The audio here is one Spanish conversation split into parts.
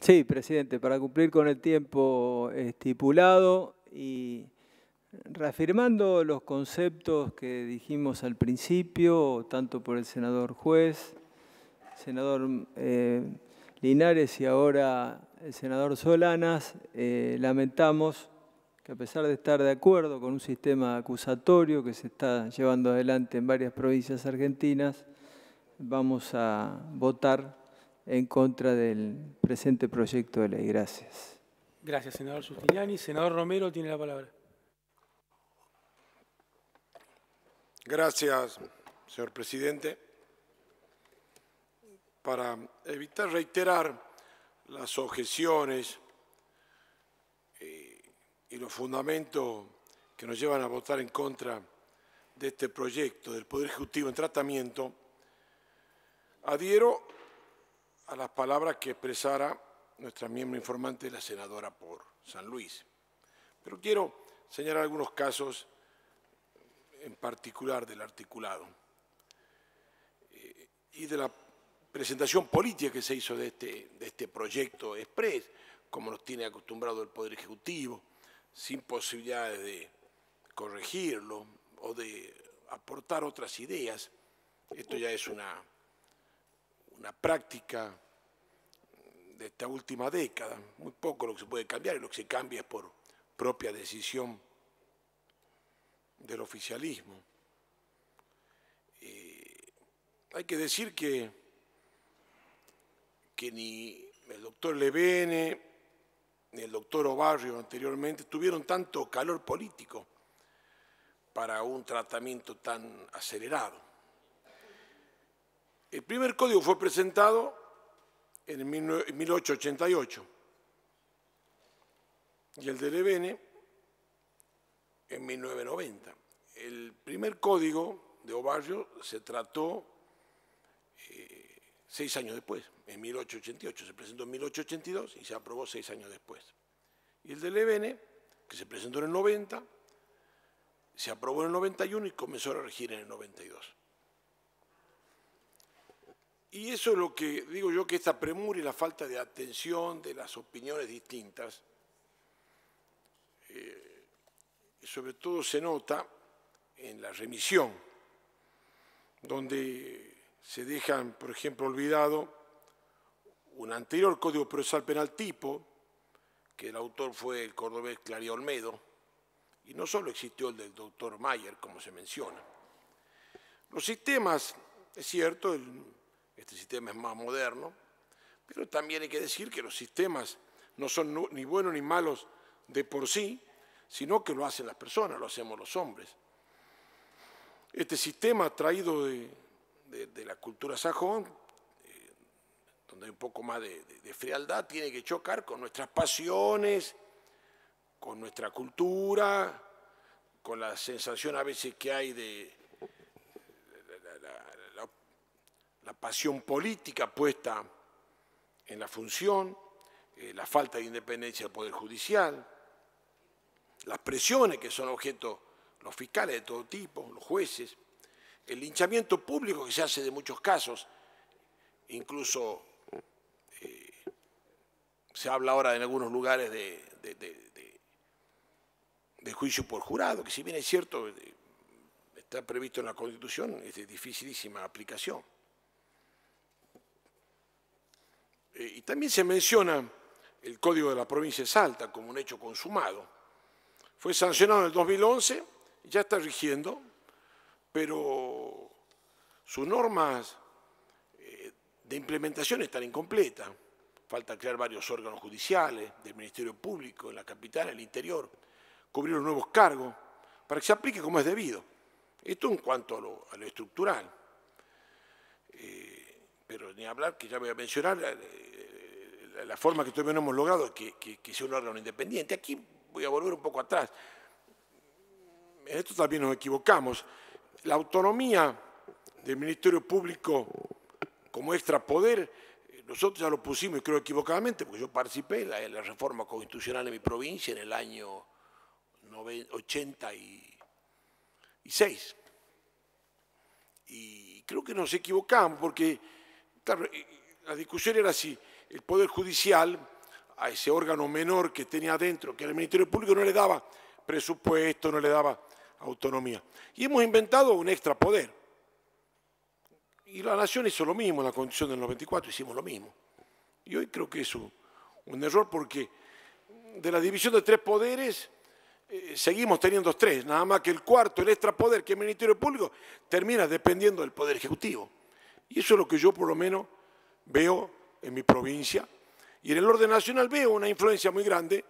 Sí, presidente, para cumplir con el tiempo estipulado y reafirmando los conceptos que dijimos al principio, tanto por el senador juez, senador eh, Linares y ahora el senador Solanas, eh, lamentamos que a pesar de estar de acuerdo con un sistema acusatorio que se está llevando adelante en varias provincias argentinas, vamos a votar en contra del presente proyecto de ley. Gracias. Gracias, senador Sustiniani. Senador Romero tiene la palabra. Gracias, señor presidente. Para evitar reiterar las objeciones eh, y los fundamentos que nos llevan a votar en contra de este proyecto del Poder Ejecutivo en tratamiento, adhiero a las palabras que expresara nuestra miembro informante, la senadora por San Luis. Pero quiero señalar algunos casos en particular del articulado eh, y de la presentación política que se hizo de este, de este proyecto express, como nos tiene acostumbrado el Poder Ejecutivo, sin posibilidades de corregirlo o de aportar otras ideas. Esto ya es una una práctica de esta última década. Muy poco lo que se puede cambiar y lo que se cambia es por propia decisión del oficialismo. Eh, hay que decir que, que ni el doctor Levene ni el doctor Obarrio anteriormente tuvieron tanto calor político para un tratamiento tan acelerado. El primer código fue presentado en 1888 y el del EBN en 1990. El primer código de Ovario se trató eh, seis años después, en 1888. Se presentó en 1882 y se aprobó seis años después. Y el del EBN, que se presentó en el 90, se aprobó en el 91 y comenzó a regir en el 92. Y eso es lo que digo yo, que esta premura y la falta de atención de las opiniones distintas, eh, sobre todo se nota en la remisión, donde se dejan, por ejemplo, olvidado un anterior código procesal penal tipo, que el autor fue el cordobés Clario Olmedo, y no solo existió el del doctor Mayer, como se menciona. Los sistemas, es cierto, el este sistema es más moderno, pero también hay que decir que los sistemas no son ni buenos ni malos de por sí, sino que lo hacen las personas, lo hacemos los hombres. Este sistema traído de, la cultura sajón, eh, donde hay un poco más de, de frialdad, tiene que chocar con nuestras pasiones, con nuestra cultura, con la sensación a veces que hay de, pasión política puesta en la función, eh, la falta de independencia del Poder Judicial, las presiones que son objeto los fiscales de todo tipo, los jueces, el linchamiento público que se hace de muchos casos, incluso eh, se habla ahora en algunos lugares de, juicio por jurado, que si bien es cierto, eh, está previsto en la Constitución, es de dificilísima aplicación. Eh, y también se menciona el Código de la Provincia de Salta como un hecho consumado. Fue sancionado en el 2011, ya está rigiendo, pero sus normas eh, de implementación están incompletas. Falta crear varios órganos judiciales, del Ministerio Público, en la capital, en el interior, cubrir los nuevos cargos, para que se aplique como es debido. Esto en cuanto a lo, estructural. Eh, pero ni hablar, que ya voy a mencionar, la forma que todavía no hemos logrado que, que, sea un órgano independiente. Aquí voy a volver un poco atrás. En esto también nos equivocamos. La autonomía del Ministerio Público como extrapoder, nosotros ya lo pusimos, y creo equivocadamente, porque yo participé en la, reforma constitucional de mi provincia en el año 86. Y creo que nos equivocamos, porque la discusión era así el Poder Judicial, a ese órgano menor que tenía adentro, que era el Ministerio Público, no le daba presupuesto, no le daba autonomía. Y hemos inventado un extra poder. Y la Nación hizo lo mismo, en la Constitución del 94 hicimos lo mismo. Y hoy creo que es un, error porque de la división de tres poderes eh, seguimos teniendo tres, nada más que el cuarto, el extra poder que es el Ministerio Público, termina dependiendo del Poder Ejecutivo. Y eso es lo que yo por lo menos veo en mi provincia. Y en el orden nacional veo una influencia muy grande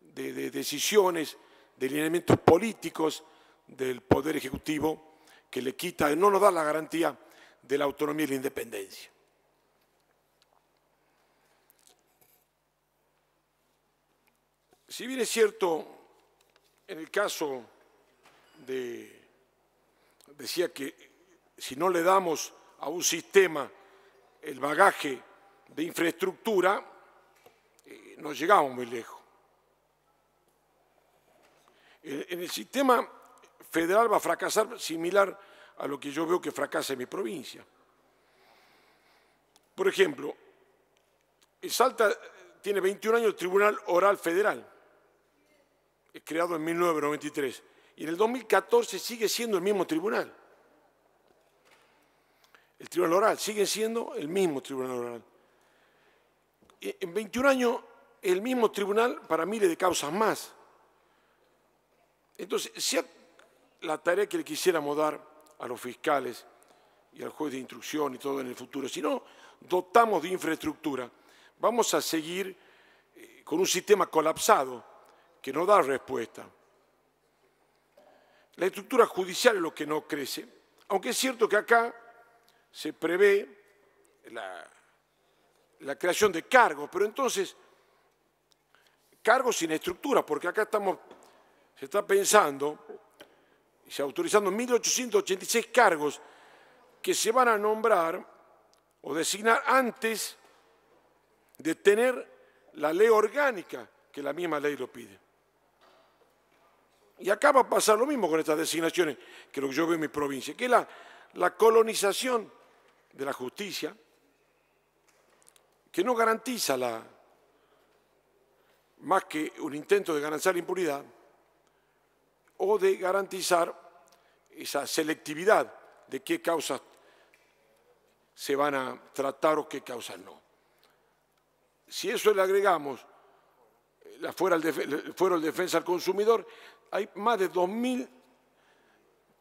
de, decisiones, de lineamientos políticos del Poder Ejecutivo que le quita, no nos da la garantía de la autonomía y la independencia. Si bien es cierto, en el caso de, decía que si no le damos a un sistema el bagaje de infraestructura, nos eh, no llegamos muy lejos. En, el sistema federal va a fracasar similar a lo que yo veo que fracasa en mi provincia. Por ejemplo, Salta eh, tiene 21 años el Tribunal Oral Federal, creado en 1993, y en el 2014 sigue siendo el mismo tribunal. El Tribunal Oral sigue siendo el mismo Tribunal Oral. Eh, en 21 años, el mismo tribunal para miles de causas más. Entonces, sea la tarea que le quisiéramos dar a los fiscales y al juez de instrucción y todo en el futuro, si no dotamos de infraestructura, vamos a seguir eh, con un sistema colapsado que no da respuesta. La estructura judicial es lo que no crece, aunque es cierto que acá se prevé la, la creación de cargos, pero entonces cargos sin estructura, porque acá estamos, se está pensando y se autorizando 1.886 cargos que se van a nombrar o designar antes de tener la ley orgánica que la misma ley lo pide. Y acá va a pasar lo mismo con estas designaciones que lo que yo veo en mi provincia, que es la colonización de la justicia, que no garantiza la, más que un intento de garantizar la impunidad o de garantizar esa selectividad de qué causas se van a tratar o qué causas no. Si eso le agregamos eh, fuera el fuero de defensa al consumidor, hay más de 2.000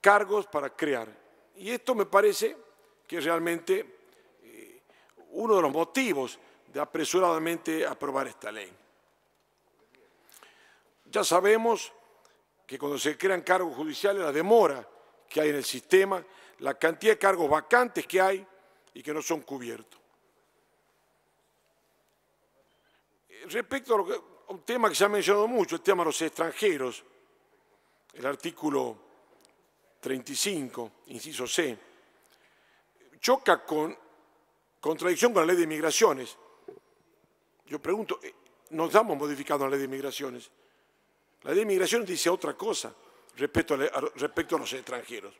cargos para crear. Y esto me parece que realmente uno de los motivos de apresuradamente aprobar esta ley. Ya sabemos que cuando se crean cargos judiciales, la demora que hay en el sistema, la cantidad de cargos vacantes que hay y que no son cubiertos. Respecto a, un tema que se ha mencionado mucho, el tema de los extranjeros, el artículo 35, inciso C, choca con contradicción con la ley de inmigraciones. Yo pregunto, eh, nos damos modificando la ley de inmigraciones. La ley de inmigraciones dice otra cosa respecto a, respecto a los extranjeros.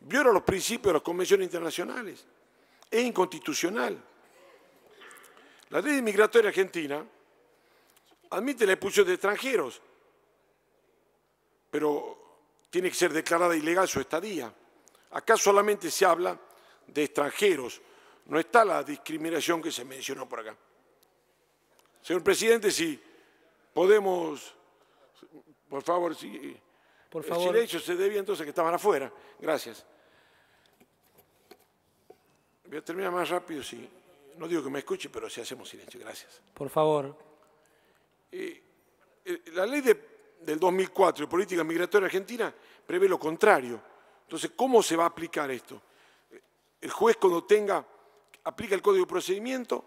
Viola los principios de las convenciones internacionales. Es inconstitucional. La ley de migratoria argentina admite la expulsión de extranjeros, pero tiene que ser declarada ilegal su estadía. Acá solamente se habla de extranjeros no está la discriminación que se mencionó por acá. Señor presidente, si podemos, por favor, si por favor. el silencio se debía entonces que estaban afuera. Gracias. Voy a terminar más rápido, si no digo que me escuche, pero si hacemos silencio. Gracias. Por favor. Eh, eh, la ley del 2004 de política migratoria argentina prevé lo contrario. Entonces, ¿cómo se va a aplicar esto? El juez cuando tenga aplica el Código de Procedimiento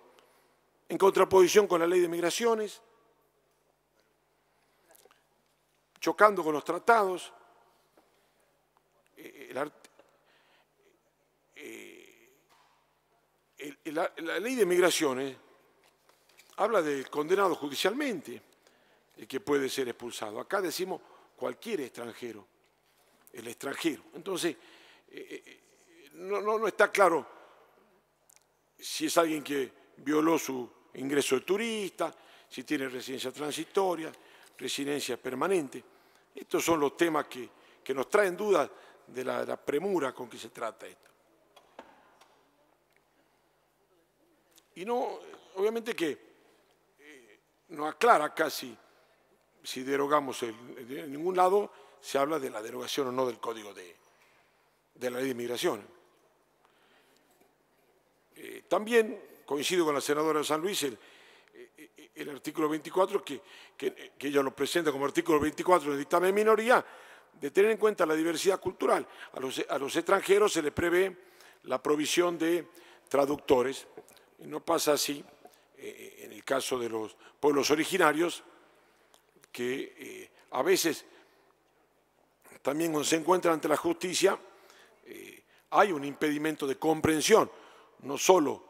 en contraposición con la Ley de Migraciones, chocando con los tratados. Eh, eh, la, Ley de Migraciones habla del condenado judicialmente, el que puede ser expulsado. Acá decimos cualquier extranjero, el extranjero. Entonces, eh, no, no, no, está claro si es alguien que violó su ingreso de turista, si tiene residencia transitoria, residencia permanente. Estos son los temas que, nos traen dudas de la, premura con que se trata esto. Y no, obviamente que eh, no aclara casi si derogamos, en ningún lado se habla de la derogación o no del código de, de la ley de inmigración. Eh, también coincido con la senadora San Luis el, eh, el artículo 24, que, ella lo presenta como artículo 24 del dictamen de minoría, de tener en cuenta la diversidad cultural. A los, extranjeros se les prevé la provisión de traductores, no pasa así eh, en el caso de los pueblos originarios, que a veces también cuando se encuentran ante la justicia hay un impedimento de comprensión no solo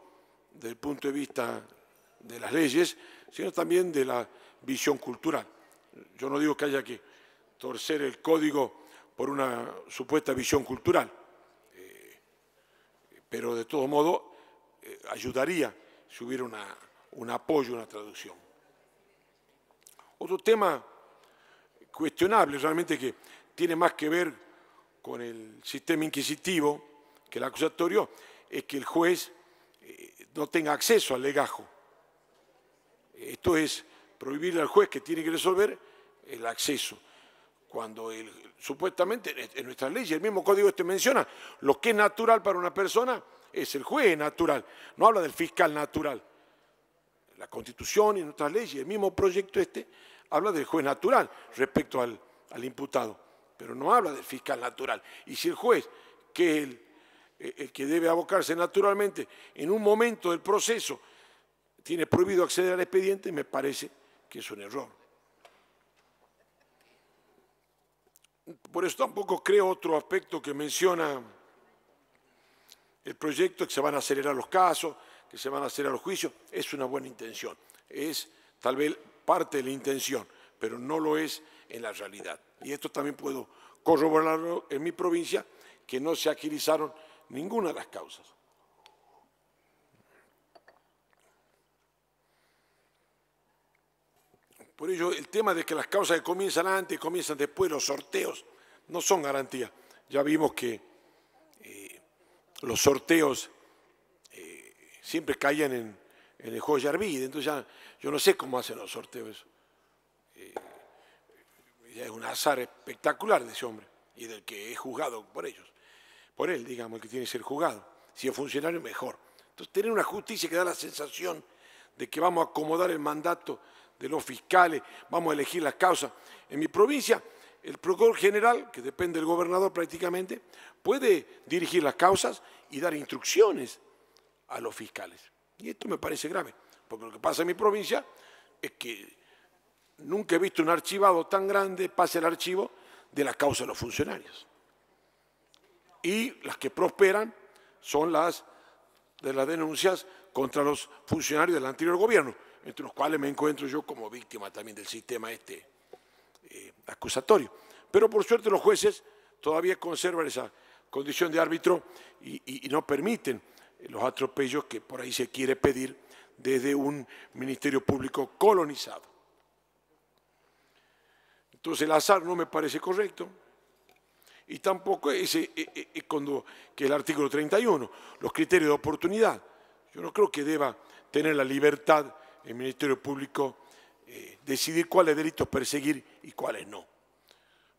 desde el punto de vista de las leyes, sino también de la visión cultural. Yo no digo que haya que torcer el código por una supuesta visión cultural, eh, pero de todo modo eh, ayudaría si hubiera un apoyo, una traducción. Otro tema cuestionable realmente que tiene más que ver con el sistema inquisitivo que el acusatorio es que el juez eh, no tenga acceso al legajo. Esto es prohibirle al juez que tiene que resolver el acceso. Cuando el, supuestamente en nuestras leyes, el mismo código este menciona, lo que es natural para una persona es el juez natural, no habla del fiscal natural. La constitución y nuestras leyes, el mismo proyecto este, habla del juez natural respecto al, al imputado, pero no habla del fiscal natural. Y si el juez, que es el eh, eh, que debe abocarse naturalmente en un momento del proceso, tiene prohibido acceder al expediente, me parece que es un error. Por eso tampoco creo otro aspecto que menciona el proyecto, que se van a acelerar los casos, que se van a acelerar los juicios, es una buena intención. Es tal vez parte de la intención, pero no lo es en la realidad. Y esto también puedo corroborarlo en mi provincia, que no se agilizaron ninguna de las causas. Por ello, el tema de que las causas que comienzan antes y comienzan después, los sorteos, no son garantía. Ya vimos que eh, los sorteos eh, siempre caían en, el juego de entonces ya yo no sé cómo hacen los sorteos. Eh, es un azar espectacular de ese hombre y del que he juzgado por ellos por él, digamos, el que tiene que ser juzgado. Si es funcionario, mejor. Entonces, tener una justicia que da la sensación de que vamos a acomodar el mandato de los fiscales, vamos a elegir las causas. En mi provincia, el procurador general, que depende del gobernador prácticamente, puede dirigir las causas y dar instrucciones a los fiscales. Y esto me parece grave, porque lo que pasa en mi provincia es que nunca he visto un archivado tan grande, pase el archivo, de las causas de los funcionarios y las que prosperan son las de las denuncias contra los funcionarios del anterior gobierno, entre los cuales me encuentro yo como víctima también del sistema este eh, acusatorio. Pero por suerte los jueces todavía conservan esa condición de árbitro y no permiten los atropellos que por ahí se quiere pedir desde un ministerio público colonizado. Entonces el azar no me parece correcto, y tampoco es, eh, eh, eh, es, cuando, que el artículo 31, los criterios de oportunidad. Yo no creo que deba tener la libertad el Ministerio Público decidir cuáles delitos perseguir y cuáles no.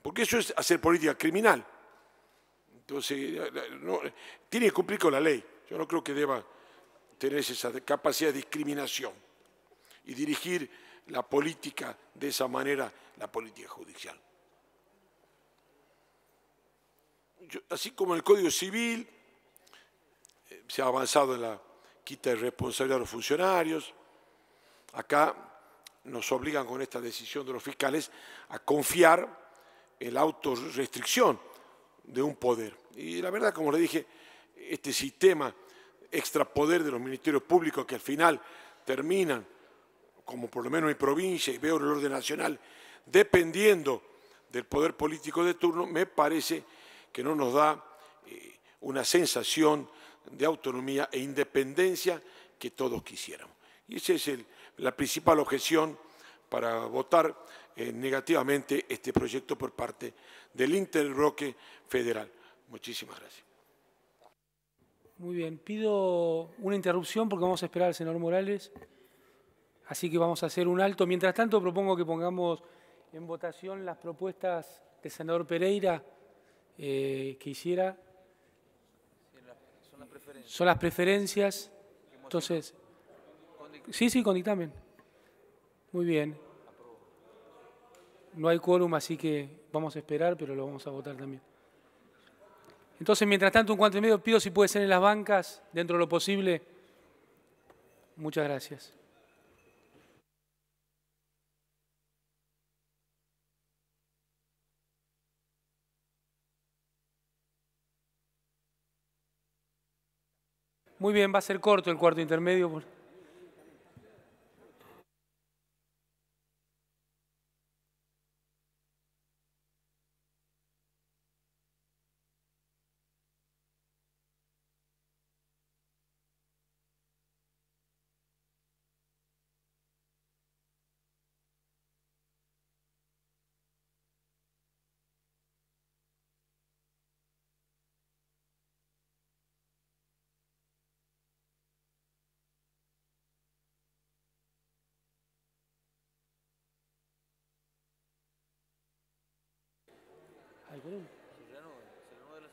Porque eso es hacer política criminal. Entonces, no, tiene que cumplir con la ley. Yo no creo que deba tener esa capacidad de discriminación y dirigir la política de esa manera, la política judicial. así como en el Código Civil eh, se ha avanzado en la quita de responsabilidad de los funcionarios, acá nos obligan con esta decisión de los fiscales a confiar en la autorrestricción de un poder. Y la verdad, como le dije, este sistema extrapoder de los ministerios públicos que al final terminan, como por lo menos en provincia y veo en el orden nacional, dependiendo del poder político de turno, me parece que no nos da eh, una sensación de autonomía e independencia que todos quisiéramos. Y esa es la principal objeción para votar eh, negativamente este proyecto por parte del Interroque federal. Muchísimas gracias. Muy bien, pido una interrupción porque vamos a esperar al señor Morales, así que vamos a hacer un alto. Mientras tanto, propongo que pongamos en votación las propuestas del senador Pereira eh, que hiciera. Son las preferencias. Entonces, sí, sí, con dictamen. Muy bien. No hay quórum, así que vamos a esperar, pero lo vamos a votar también. Entonces, mientras tanto, un cuanto y medio pido si puede ser en las bancas, dentro de lo posible. Muchas gracias. Muy bien, va a ser corto el cuarto intermedio.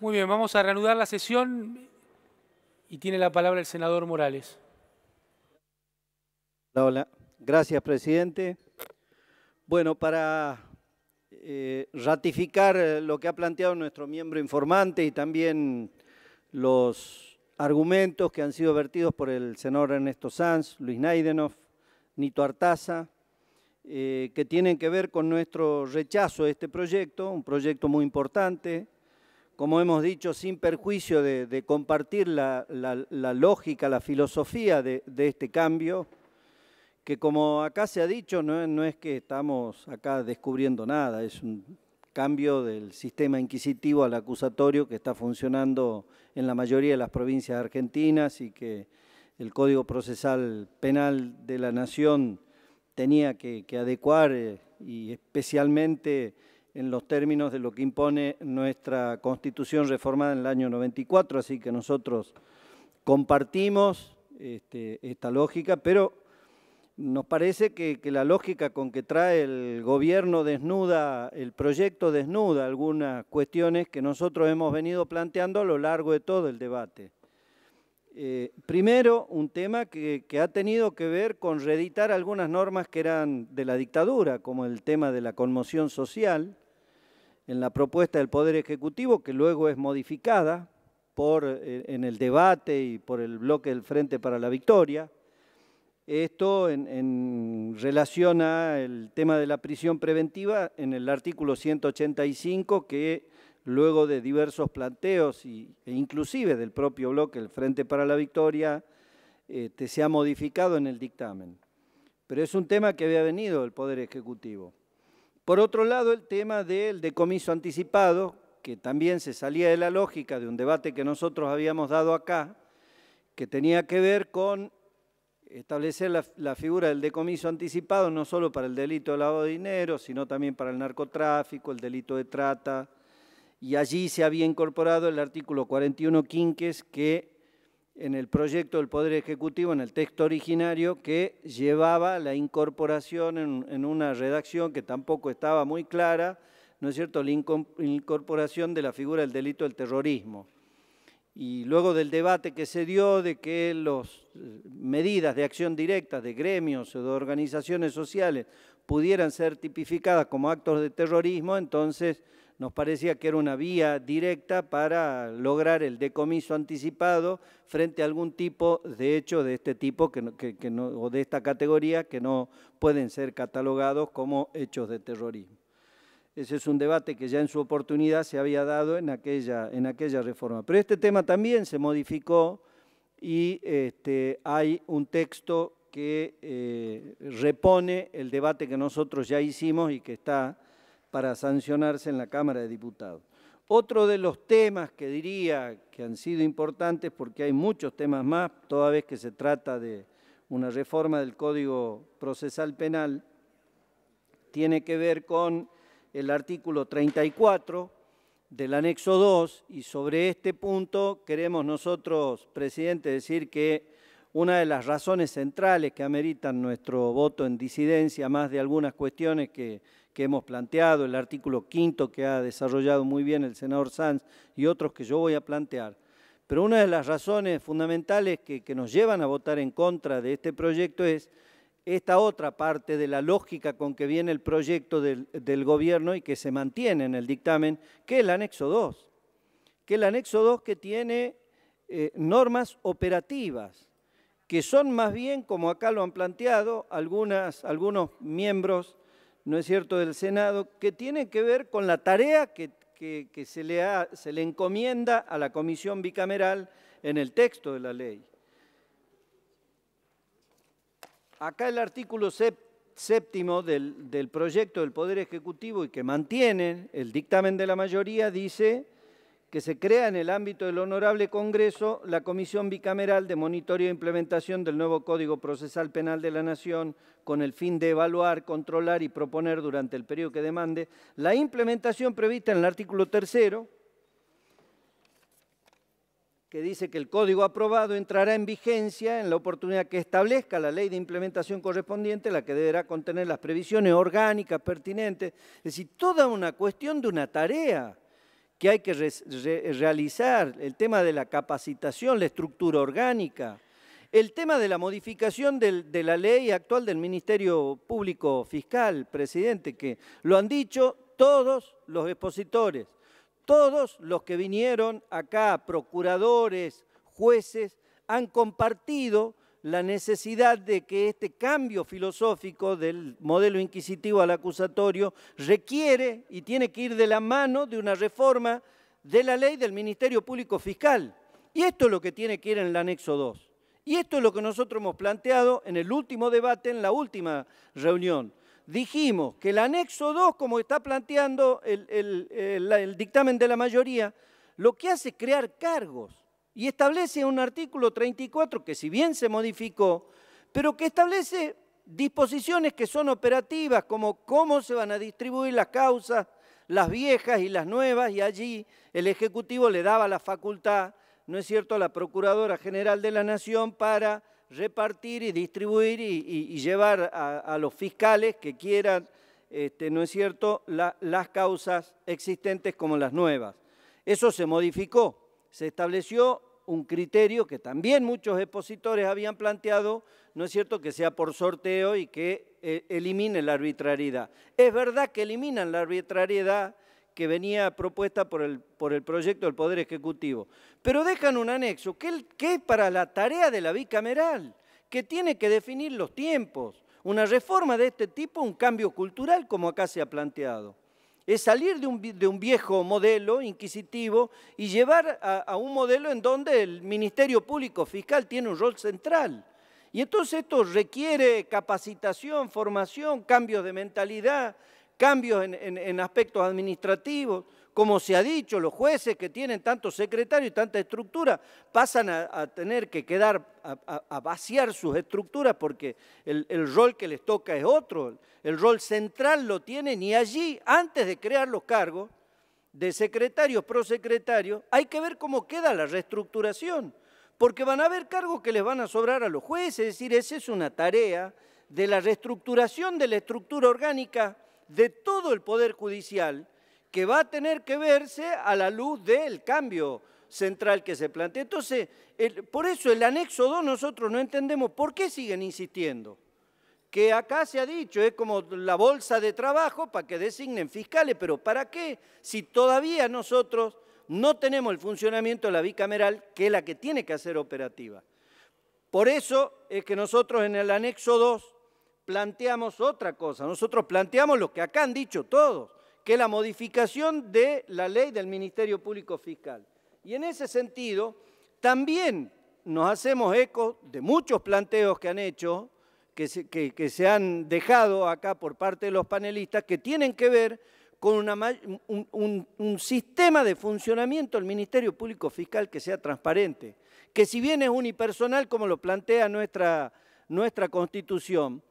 Muy bien, vamos a reanudar la sesión y tiene la palabra el senador Morales. Hola, Gracias, presidente. Bueno, para eh, ratificar eh, lo que ha planteado nuestro miembro informante y también los argumentos que han sido vertidos por el senador Ernesto Sanz, Luis Naidenov, Nito Artaza, eh, que tienen que ver con nuestro rechazo a este proyecto, un proyecto muy importante, como hemos dicho, sin perjuicio de, compartir la, lógica, la filosofía de, este cambio, que como acá se ha dicho, no es que estamos acá descubriendo nada, es un cambio del sistema inquisitivo al acusatorio que está funcionando en la mayoría de las provincias argentinas y que el Código Procesal Penal de la Nación tenía que, adecuar eh, y especialmente en los términos de lo que impone nuestra Constitución reformada en el año 94, así que nosotros compartimos este, esta lógica, pero nos parece que, la lógica con que trae el gobierno desnuda, el proyecto desnuda algunas cuestiones que nosotros hemos venido planteando a lo largo de todo el debate. Eh, primero, un tema que, ha tenido que ver con reeditar algunas normas que eran de la dictadura, como el tema de la conmoción social, en la propuesta del Poder Ejecutivo, que luego es modificada eh, en el debate y por el bloque del Frente para la Victoria. Esto en, en relación al tema de la prisión preventiva en el artículo 185 que luego de diversos planteos y, e inclusive del propio bloque, el Frente para la Victoria, eh, se ha modificado en el dictamen. Pero es un tema que había venido del Poder Ejecutivo. Por otro lado, el tema del decomiso anticipado, que también se salía de la lógica de un debate que nosotros habíamos dado acá, que tenía que ver con establecer la, la, figura del decomiso anticipado no solo para el delito de lavado de dinero, sino también para el narcotráfico, el delito de trata, y allí se había incorporado el artículo 41 quinques que en el proyecto del Poder Ejecutivo, en el texto originario, que llevaba la incorporación en, en una redacción que tampoco estaba muy clara, ¿no es cierto?, la incorporación de la figura del delito del terrorismo. Y luego del debate que se dio de que las eh, medidas de acción directa de gremios o de organizaciones sociales pudieran ser tipificadas como actos de terrorismo, entonces nos parecía que era una vía directa para lograr el decomiso anticipado frente a algún tipo de hecho de este tipo que o de esta categoría que no pueden ser catalogados como hechos de terrorismo. Ese es un debate que ya en su oportunidad se había dado en aquella, en aquella reforma. Pero este tema también se modificó y este, hay un texto que eh, repone el debate que nosotros ya hicimos y que está para sancionarse en la Cámara de Diputados. Otro de los temas que diría que han sido importantes, porque hay muchos temas más, toda vez que se trata de una reforma del Código Procesal Penal, tiene que ver con el artículo 34 del anexo 2 y sobre este punto queremos nosotros, presidente, decir que una de las razones centrales que ameritan nuestro voto en disidencia, más de algunas cuestiones que que hemos planteado, el artículo quinto que ha desarrollado muy bien el senador Sanz y otros que yo voy a plantear. Pero una de las razones fundamentales que, nos llevan a votar en contra de este proyecto es esta otra parte de la lógica con que viene el proyecto del, gobierno y que se mantiene en el dictamen, que es el anexo 2, que el anexo 2 que tiene eh, normas operativas, que son más bien, como acá lo han planteado algunas, algunos miembros ¿no es cierto?, del Senado, que tiene que ver con la tarea que, se, le se le encomienda a la comisión bicameral en el texto de la ley. Acá el artículo séptimo del proyecto del Poder Ejecutivo y que mantiene el dictamen de la mayoría dice que se crea en el ámbito del Honorable Congreso la Comisión Bicameral de Monitoreo e Implementación del nuevo Código Procesal Penal de la Nación con el fin de evaluar, controlar y proponer durante el periodo que demande la implementación prevista en el artículo tercero que dice que el código aprobado entrará en vigencia en la oportunidad que establezca la ley de implementación correspondiente, la que deberá contener las previsiones orgánicas pertinentes. Es decir, toda una cuestión de una tarea que hay que realizar, el tema de la capacitación, la estructura orgánica, el tema de la modificación de la ley actual del Ministerio Público Fiscal, presidente, que lo han dicho todos los expositores, todos los que vinieron acá, procuradores, jueces, han compartido la necesidad de que este cambio filosófico del modelo inquisitivo al acusatorio requiere y tiene que ir de la mano de una reforma de la ley del Ministerio Público Fiscal. Y esto es lo que tiene que ir en el anexo 2. Y esto es lo que nosotros hemos planteado en el último debate, en la última reunión. Dijimos que el anexo 2, como está planteando el, dictamen de la mayoría, lo que hace es crear cargos y establece un artículo 34 que si bien se modificó, pero que establece disposiciones que son operativas, como cómo se van a distribuir las causas, las viejas y las nuevas, y allí el Ejecutivo le daba la facultad, ¿no es cierto?, a la Procuradora General de la Nación para repartir y distribuir y, llevar a, los fiscales que quieran, este, ¿no es cierto?, las causas existentes como las nuevas. Eso se modificó se estableció un criterio que también muchos expositores habían planteado, no es cierto que sea por sorteo y que eh, elimine la arbitrariedad. Es verdad que eliminan la arbitrariedad que venía propuesta por el, por el proyecto del Poder Ejecutivo, pero dejan un anexo que, que es para la tarea de la bicameral, que tiene que definir los tiempos. Una reforma de este tipo, un cambio cultural como acá se ha planteado es salir de un, viejo modelo inquisitivo y llevar a, un modelo en donde el Ministerio Público Fiscal tiene un rol central. Y entonces esto requiere capacitación, formación, cambios de mentalidad, cambios en aspectos administrativos como se ha dicho, los jueces que tienen tantos secretarios y tanta estructura pasan a, tener que quedar, a, vaciar sus estructuras porque el, el rol que les toca es otro, el rol central lo tienen y allí, antes de crear los cargos de secretarios, prosecretarios, hay que ver cómo queda la reestructuración, porque van a haber cargos que les van a sobrar a los jueces, es decir, esa es una tarea de la reestructuración de la estructura orgánica de todo el Poder Judicial que va a tener que verse a la luz del cambio central que se plantea. Entonces, por eso el anexo 2 nosotros no entendemos por qué siguen insistiendo. Que acá se ha dicho, es como la bolsa de trabajo para que designen fiscales, pero ¿para qué? Si todavía nosotros no tenemos el funcionamiento de la bicameral, que es la que tiene que hacer operativa. Por eso es que nosotros en el anexo 2 planteamos otra cosa. Nosotros planteamos lo que acá han dicho todos que la modificación de la ley del Ministerio Público Fiscal. Y en ese sentido, también nos hacemos eco de muchos planteos que han hecho, que se, que, se han dejado acá por parte de los panelistas, que tienen que ver con un, sistema de funcionamiento del Ministerio Público Fiscal que sea transparente, que si bien es unipersonal, como lo plantea nuestra, nuestra Constitución,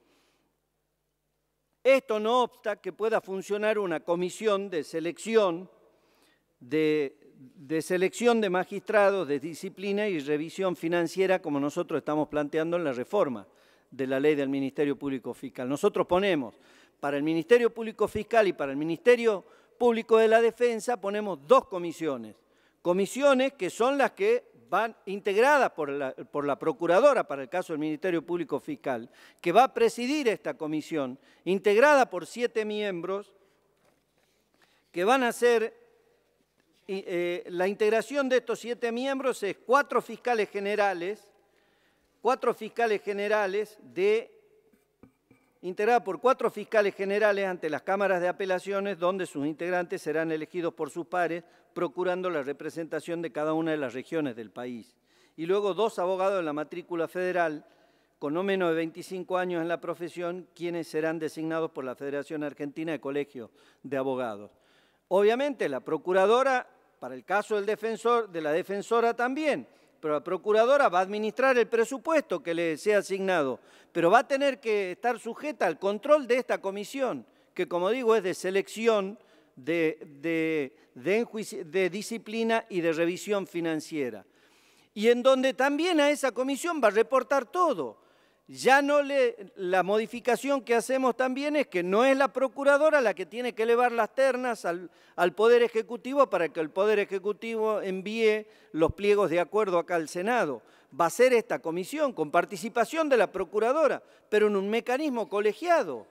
esto no obsta que pueda funcionar una comisión de selección de, selección de magistrados de disciplina y revisión financiera como nosotros estamos planteando en la reforma de la ley del Ministerio Público Fiscal. Nosotros ponemos para el Ministerio Público Fiscal y para el Ministerio Público de la Defensa ponemos dos comisiones, comisiones que son las que van integrada por la, Procuradora, para el caso del Ministerio Público Fiscal, que va a presidir esta comisión, integrada por siete miembros, que van a ser eh, la integración de estos siete miembros es cuatro fiscales generales, cuatro fiscales generales de integrada por cuatro fiscales generales ante las cámaras de apelaciones, donde sus integrantes serán elegidos por sus pares procurando la representación de cada una de las regiones del país. Y luego dos abogados en la matrícula federal con no menos de 25 años en la profesión, quienes serán designados por la Federación Argentina de Colegios de Abogados. Obviamente la procuradora, para el caso del defensor, de la defensora también, pero la procuradora va a administrar el presupuesto que le sea asignado, pero va a tener que estar sujeta al control de esta comisión, que como digo es de selección, de, de, disciplina y de revisión financiera. Y en donde también a esa comisión va a reportar todo. Ya no le, la modificación que hacemos también es que no es la procuradora la que tiene que elevar las ternas al, al, Poder Ejecutivo para que el Poder Ejecutivo envíe los pliegos de acuerdo acá al Senado. Va a ser esta comisión con participación de la procuradora, pero en un mecanismo colegiado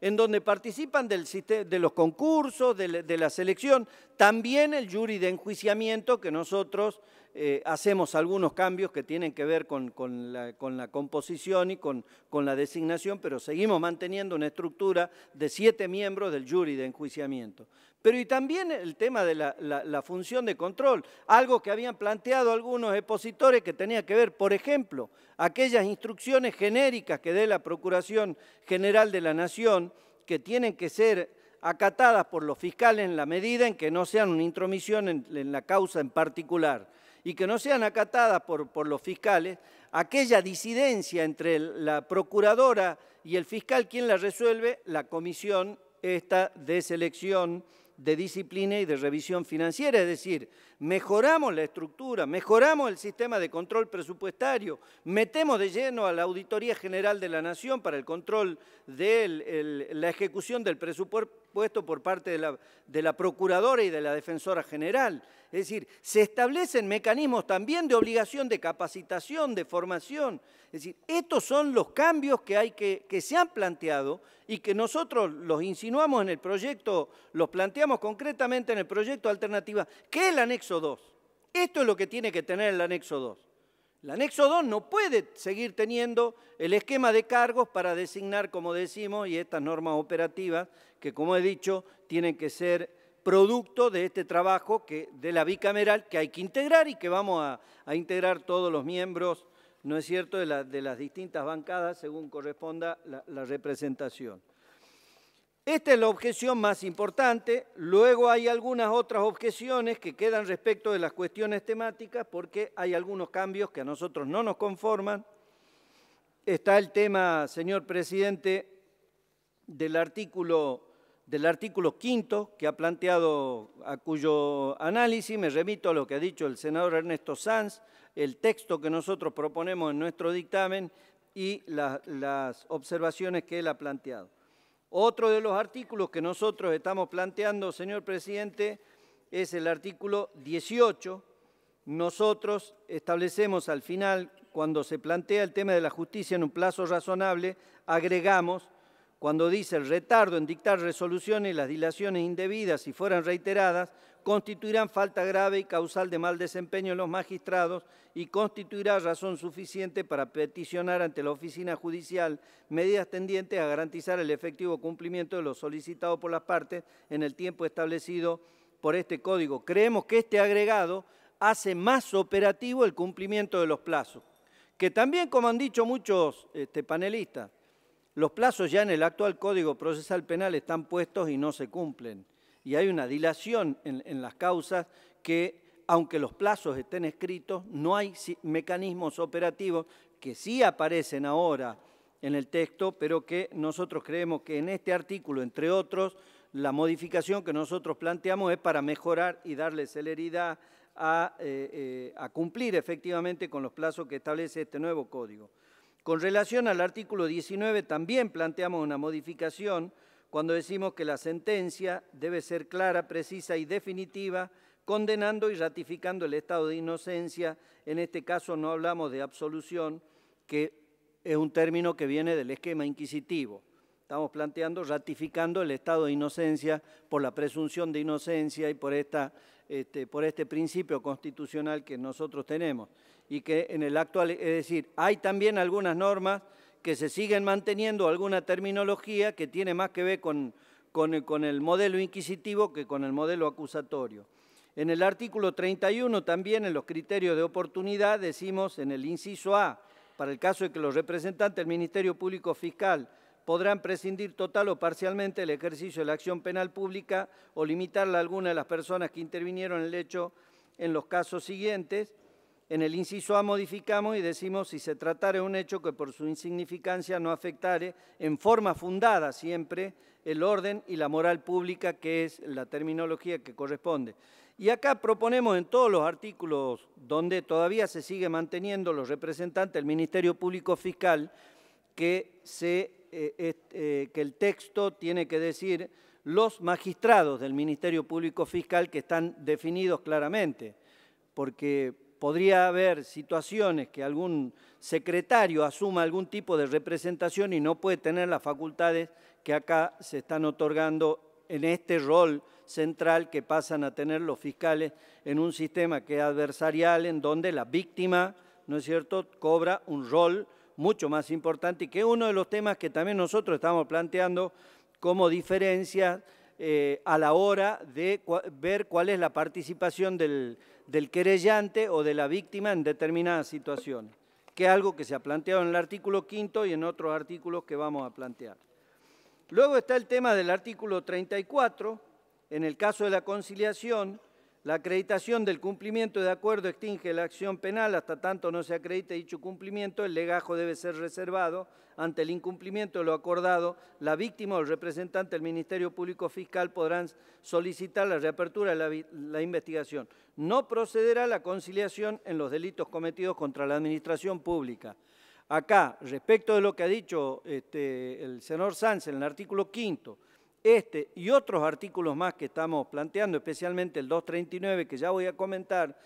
en donde participan de los concursos, de, la selección, también el jury de enjuiciamiento, que nosotros eh, hacemos algunos cambios que tienen que ver con, la, composición y con, con, la designación, pero seguimos manteniendo una estructura de siete miembros del jury de enjuiciamiento. Pero y también el tema de la, función de control, algo que habían planteado algunos expositores que tenía que ver, por ejemplo, aquellas instrucciones genéricas que dé la Procuración General de la Nación, que tienen que ser acatadas por los fiscales en la medida en que no sean una intromisión en, la causa en particular y que no sean acatadas por, por los fiscales, aquella disidencia entre la procuradora y el fiscal, ¿quién la resuelve? La comisión esta de selección de disciplina y de revisión financiera, es decir, mejoramos la estructura, mejoramos el sistema de control presupuestario, metemos de lleno a la Auditoría General de la Nación para el control de la ejecución del presupuesto por parte de la, Procuradora y de la Defensora General. Es decir, se establecen mecanismos también de obligación de capacitación, de formación. Es decir, estos son los cambios que, hay que, que se han planteado y que nosotros los insinuamos en el proyecto, los planteamos concretamente en el proyecto alternativa, que es el anexo 2. Esto es lo que tiene que tener el anexo 2. El anexo 2 no puede seguir teniendo el esquema de cargos para designar, como decimos, y estas normas operativas que como he dicho, tienen que ser producto de este trabajo que, de la bicameral que hay que integrar y que vamos a, integrar todos los miembros, ¿no es cierto?, de, de las distintas bancadas según corresponda la representación. Esta es la objeción más importante. Luego hay algunas otras objeciones que quedan respecto de las cuestiones temáticas porque hay algunos cambios que a nosotros no nos conforman. Está el tema, señor presidente, del artículo del artículo quinto que ha planteado, a cuyo análisis me remito a lo que ha dicho el senador Ernesto Sanz, el texto que nosotros proponemos en nuestro dictamen y las observaciones que él ha planteado. Otro de los artículos que nosotros estamos planteando, señor presidente, es el artículo 18. Nosotros establecemos al final, cuando se plantea el tema de la justicia en un plazo razonable, agregamos cuando dice el retardo en dictar resoluciones, y las dilaciones indebidas, si fueran reiteradas, constituirán falta grave y causal de mal desempeño en los magistrados y constituirá razón suficiente para peticionar ante la oficina judicial medidas tendientes a garantizar el efectivo cumplimiento de lo solicitado por las partes en el tiempo establecido por este código. Creemos que este agregado hace más operativo el cumplimiento de los plazos, que también, como han dicho muchos este, panelistas, los plazos ya en el actual Código Procesal Penal están puestos y no se cumplen. Y hay una dilación en, las causas que, aunque los plazos estén escritos, no hay mecanismos operativos que sí aparecen ahora en el texto, pero que nosotros creemos que en este artículo, entre otros, la modificación que nosotros planteamos es para mejorar y darle celeridad a eh, eh, cumplir efectivamente con los plazos que establece este nuevo código. Con relación al artículo 19 también planteamos una modificación cuando decimos que la sentencia debe ser clara, precisa y definitiva, condenando y ratificando el estado de inocencia. En este caso no hablamos de absolución, que es un término que viene del esquema inquisitivo. Estamos planteando ratificando el estado de inocencia por la presunción de inocencia y por, esta, este, por este principio constitucional que nosotros tenemos y que en el actual, es decir, hay también algunas normas que se siguen manteniendo, alguna terminología que tiene más que ver con, el, el modelo inquisitivo que con el modelo acusatorio. En el artículo 31 también, en los criterios de oportunidad, decimos en el inciso A, para el caso de que los representantes del Ministerio Público Fiscal podrán prescindir total o parcialmente el ejercicio de la acción penal pública o limitarla a alguna de las personas que intervinieron en el hecho en los casos siguientes. En el inciso A modificamos y decimos si se tratara un hecho que por su insignificancia no afectare en forma fundada siempre el orden y la moral pública, que es la terminología que corresponde. Y acá proponemos en todos los artículos donde todavía se sigue manteniendo los representantes del Ministerio Público Fiscal que, eh, eh, que el texto tiene que decir los magistrados del Ministerio Público Fiscal que están definidos claramente, porque podría haber situaciones que algún secretario asuma algún tipo de representación y no puede tener las facultades que acá se están otorgando en este rol central que pasan a tener los fiscales en un sistema que es adversarial, en donde la víctima, ¿no es cierto?, cobra un rol mucho más importante y que es uno de los temas que también nosotros estamos planteando como diferencia eh, a la hora de ver cuál es la participación del, del querellante o de la víctima en determinadas situaciones, que es algo que se ha planteado en el artículo quinto y en otros artículos que vamos a plantear. Luego está el tema del artículo 34, en el caso de la conciliación, la acreditación del cumplimiento de acuerdo extingue la acción penal. Hasta tanto no se acredite dicho cumplimiento, el legajo debe ser reservado ante el incumplimiento de lo acordado. La víctima o el representante del Ministerio Público Fiscal podrán solicitar la reapertura de la, investigación. No procederá la conciliación en los delitos cometidos contra la Administración Pública. Acá, respecto de lo que ha dicho este, el señor Sánchez en el artículo quinto, este y otros artículos más que estamos planteando, especialmente el 239 que ya voy a comentar,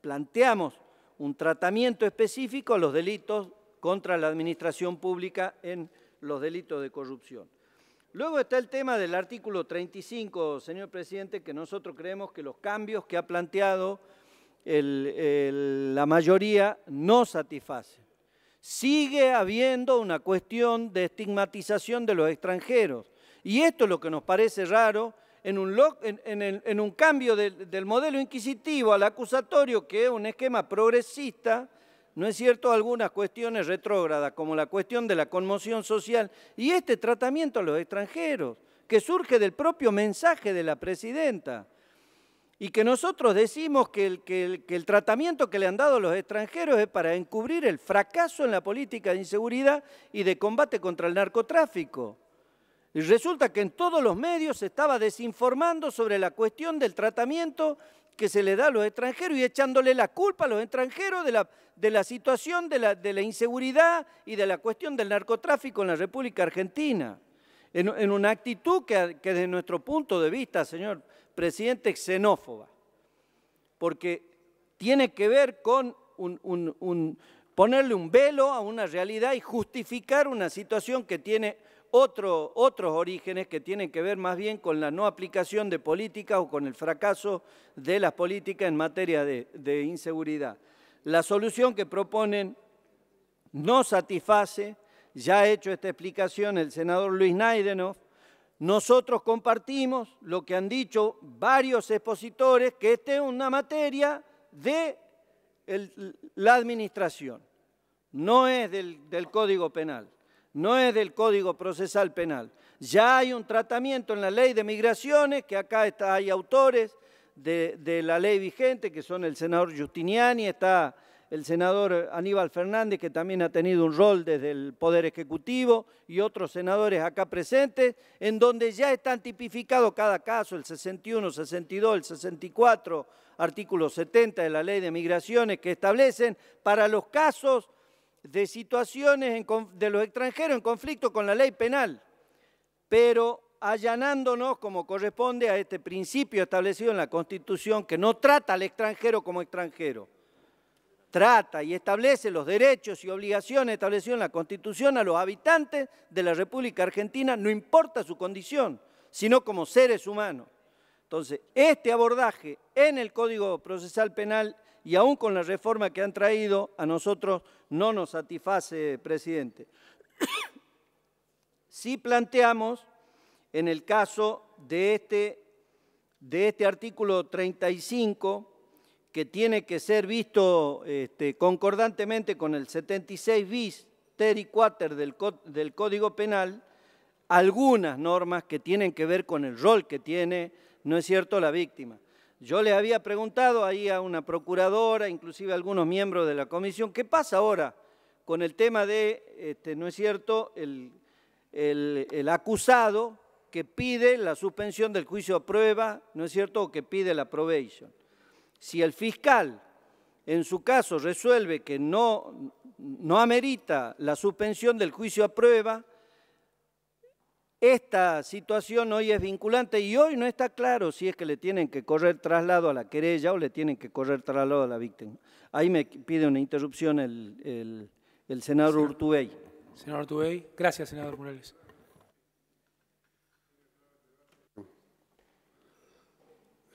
planteamos un tratamiento específico a los delitos contra la administración pública en los delitos de corrupción. Luego está el tema del artículo 35, señor presidente, que nosotros creemos que los cambios que ha planteado la mayoría no satisfacen. Sigue habiendo una cuestión de estigmatización de los extranjeros. Y esto es lo que nos parece raro en un, cambio del modelo inquisitivo al acusatorio, que es un esquema progresista, ¿no es cierto? Algunas cuestiones retrógradas, como la cuestión de la conmoción social y este tratamiento a los extranjeros, que surge del propio mensaje de la presidenta. Y que nosotros decimos que el, tratamiento que le han dado a los extranjeros es para encubrir el fracaso en la política de inseguridad y de combate contra el narcotráfico. Y resulta que en todos los medios se estaba desinformando sobre la cuestión del tratamiento que se le da a los extranjeros y echándole la culpa a los extranjeros de la, de la situación de la, de la, inseguridad y de la cuestión del narcotráfico en la República Argentina. En, una actitud que, desde nuestro punto de vista, señor presidente, es xenófoba. Porque tiene que ver con ponerle un velo a una realidad y justificar una situación que tiene otros orígenes que tienen que ver más bien con la no aplicación de políticas o con el fracaso de las políticas en materia de, inseguridad. La solución que proponen no satisface, ya ha hecho esta explicación el senador Luis Naidenov, nosotros compartimos lo que han dicho varios expositores, que esta es una materia de la administración, no es del Código Penal no es del Código Procesal Penal. Ya hay un tratamiento en la ley de migraciones, que acá está, hay autores de, de, la ley vigente, que son el senador Justiniani, está el senador Aníbal Fernández, que también ha tenido un rol desde el Poder Ejecutivo, y otros senadores acá presentes, en donde ya están tipificados cada caso, el 61, 62, el 64, artículo 70 de la ley de migraciones, que establecen para los casos de situaciones de los extranjeros en conflicto con la ley penal, pero allanándonos como corresponde a este principio establecido en la Constitución que no trata al extranjero como extranjero, trata y establece los derechos y obligaciones establecidos en la Constitución a los habitantes de la República Argentina, no importa su condición, sino como seres humanos. Entonces, este abordaje en el Código Procesal Penal y aún con la reforma que han traído, a nosotros no nos satisface, presidente. Si planteamos, en el caso de este, de este artículo 35, que tiene que ser visto este, concordantemente con el 76 bis, ter y quater del Código Penal, algunas normas que tienen que ver con el rol que tiene, ¿no es cierto?, la víctima. Yo le había preguntado ahí a una procuradora, inclusive a algunos miembros de la comisión, ¿qué pasa ahora con el tema de, este, no es cierto, el, acusado que pide la suspensión del juicio a prueba, no es cierto, o que pide la probation? Si el fiscal, en su caso, resuelve que no, no amerita la suspensión del juicio a prueba, esta situación hoy es vinculante y hoy no está claro si es que le tienen que correr traslado a la querella o le tienen que correr traslado a la víctima. Ahí me pide una interrupción el, senador Urtubey. Senador Urtubey, gracias, senador Morales.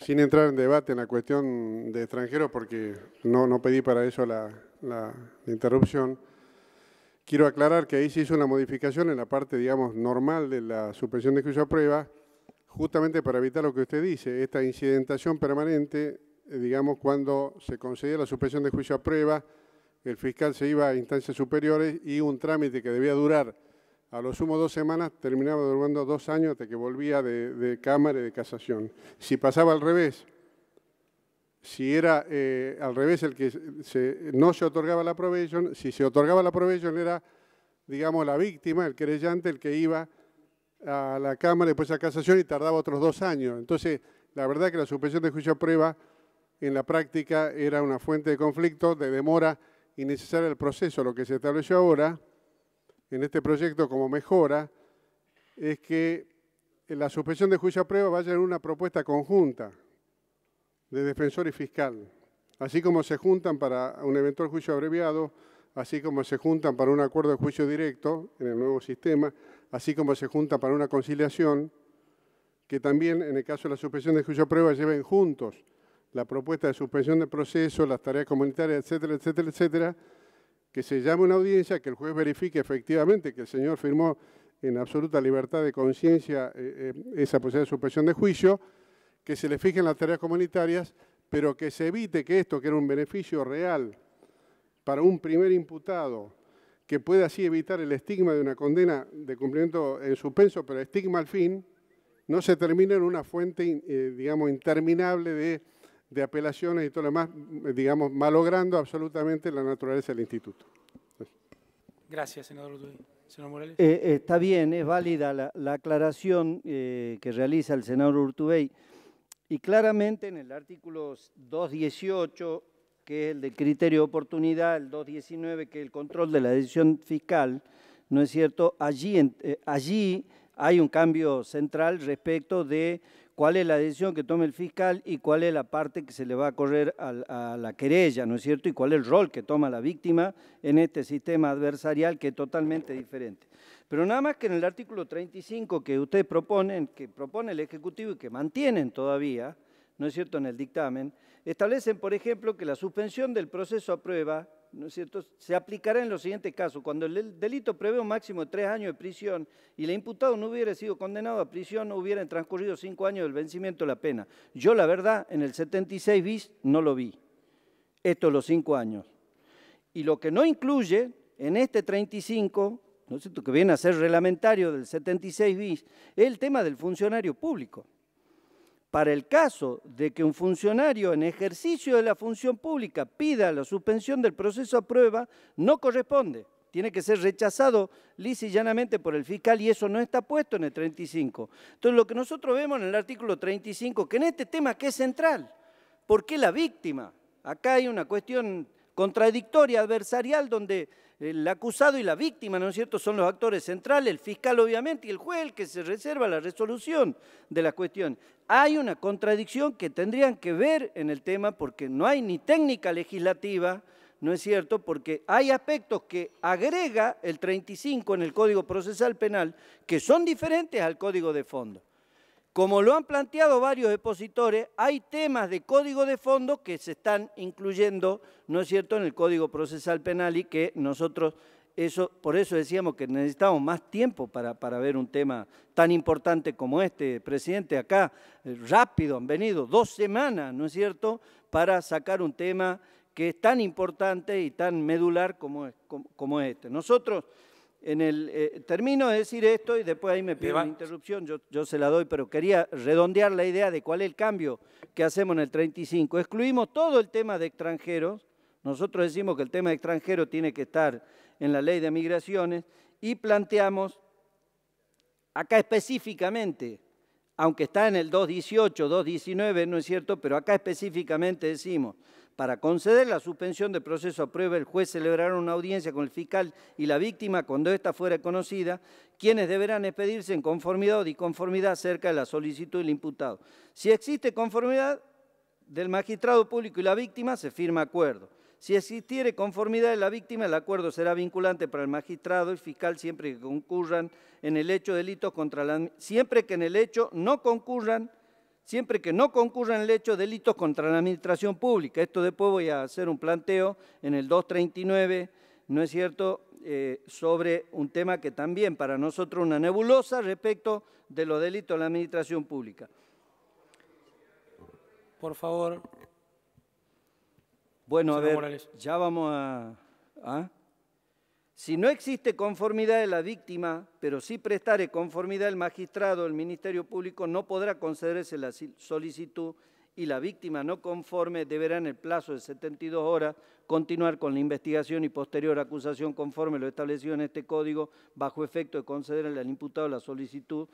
Sin entrar en debate en la cuestión de extranjeros, porque no, pedí para eso la interrupción. Quiero aclarar que ahí se hizo una modificación en la parte, digamos, normal de la suspensión de juicio a prueba, justamente para evitar lo que usted dice, esta incidentación permanente, eh, digamos, cuando se concedía la suspensión de juicio a prueba, el fiscal se iba a instancias superiores y un trámite que debía durar a lo sumo dos semanas, terminaba durando dos años hasta que volvía de, de Cámara y de Casación. Si pasaba al revés, si era eh, al revés el que no se otorgaba la probation, si se otorgaba la probation era, digamos, la víctima, el querellante, el que iba a la Cámara después a casación y tardaba otros dos años. Entonces, la verdad que la suspensión de juicio a prueba en la práctica era una fuente de conflicto, de demora innecesaria del proceso. Lo que se estableció ahora, en este proyecto como mejora, es que la suspensión de juicio a prueba vaya en una propuesta conjunta de defensor y fiscal, así como se juntan para un eventual juicio abreviado, así como se juntan para un acuerdo de juicio directo en el nuevo sistema, así como se juntan para una conciliación, que también en el caso de la suspensión de juicio a prueba lleven juntos la propuesta de suspensión de proceso, las tareas comunitarias, etcétera, etcétera, etcétera, que se llame una audiencia, que el juez verifique efectivamente que el señor firmó en absoluta libertad de conciencia eh, eh, esa posibilidad de suspensión de juicio, que se le fijen las tareas comunitarias, pero que se evite que esto, que era un beneficio real para un primer imputado, que pueda así evitar el estigma de una condena de cumplimiento en suspenso, pero estigma al fin, no se termine en una fuente, eh, digamos, interminable de, apelaciones y todo lo demás, digamos, malogrando absolutamente la naturaleza del instituto. Gracias, senador Urtubey. Eh, eh, está bien, es válida la, aclaración que realiza el senador Urtubey. Y claramente en el artículo 218, que es el del criterio de oportunidad, el 219, que es el control de la decisión fiscal, ¿no es cierto? Allí, eh, allí hay un cambio central respecto de cuál es la decisión que toma el fiscal y cuál es la parte que se le va a correr a, a, la querella, ¿no es cierto? Y cuál es el rol que toma la víctima en este sistema adversarial que es totalmente diferente. Pero nada más que en el artículo 35 que ustedes proponen, que propone el Ejecutivo y que mantienen todavía, ¿no es cierto?, en el dictamen, establecen, por ejemplo, que la suspensión del proceso a prueba, ¿no es cierto?, se aplicará en los siguientes casos. Cuando el delito prevé un máximo de tres años de prisión y el imputado no hubiera sido condenado a prisión, no hubieran transcurrido cinco años del vencimiento de la pena. Yo, la verdad, en el 76 bis no lo vi. Esto los cinco años. Y lo que no incluye en este 35 ¿no que viene a ser reglamentario del 76 bis, es el tema del funcionario público. Para el caso de que un funcionario en ejercicio de la función pública pida la suspensión del proceso a prueba, no corresponde. Tiene que ser rechazado lisa y por el fiscal y eso no está puesto en el 35. Entonces, lo que nosotros vemos en el artículo 35, que en este tema que es central, ¿por qué la víctima? Acá hay una cuestión contradictoria, adversarial, donde el acusado y la víctima, ¿no es cierto?, son los actores centrales, el fiscal obviamente y el juez que se reserva la resolución de la cuestión. Hay una contradicción que tendrían que ver en el tema porque no hay ni técnica legislativa, ¿no es cierto? Porque hay aspectos que agrega el 35 en el Código Procesal Penal que son diferentes al Código de Fondo. Como lo han planteado varios expositores, hay temas de código de fondo que se están incluyendo, ¿no es cierto?, en el Código Procesal Penal y que nosotros, eso, por eso decíamos que necesitamos más tiempo para, para ver un tema tan importante como este. Presidente, acá eh, rápido han venido dos semanas, ¿no es cierto?, para sacar un tema que es tan importante y tan medular como, como, como este. Nosotros en el, eh, termino de decir esto y después ahí me pide una interrupción, yo, yo, se la doy, pero quería redondear la idea de cuál es el cambio que hacemos en el 35. Excluimos todo el tema de extranjeros, nosotros decimos que el tema de extranjeros tiene que estar en la ley de migraciones y planteamos acá específicamente, aunque está en el 218, 219, no es cierto, pero acá específicamente decimos para conceder la suspensión del proceso a prueba, el juez celebrará una audiencia con el fiscal y la víctima cuando ésta fuera conocida, quienes deberán expedirse en conformidad o disconformidad acerca de la solicitud del imputado. Si existe conformidad del magistrado público y la víctima, se firma acuerdo. Si existiere conformidad de la víctima, el acuerdo será vinculante para el magistrado y fiscal siempre que concurran en el hecho delitos contra la siempre que en el hecho no concurran siempre que no concurran el hecho delitos contra la administración pública. Esto después voy a hacer un planteo en el 239, ¿no es cierto?, eh, sobre un tema que también para nosotros una nebulosa respecto de los delitos de la administración pública. Por favor. Bueno, a ver, ya vamos a... ¿ah? Si no existe conformidad de la víctima, pero sí prestare conformidad el magistrado, el Ministerio Público no podrá concederse la solicitud y la víctima no conforme deberá en el plazo de 72 horas continuar con la investigación y posterior acusación conforme lo establecido en este código bajo efecto de concederle al imputado la solicitud